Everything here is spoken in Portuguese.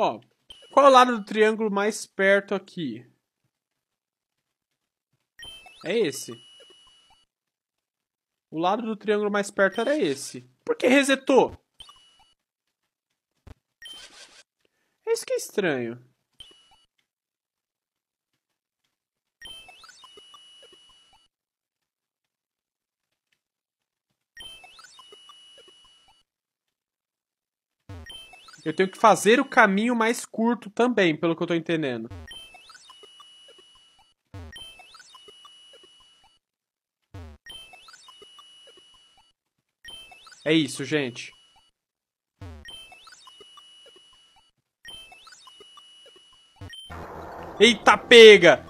Ó, qual é o lado do triângulo mais perto aqui? É esse. O lado do triângulo mais perto era esse. Por que resetou? É isso que é estranho. Eu tenho que fazer o caminho mais curto também, pelo que eu tô entendendo. É isso, gente. Eita, pega!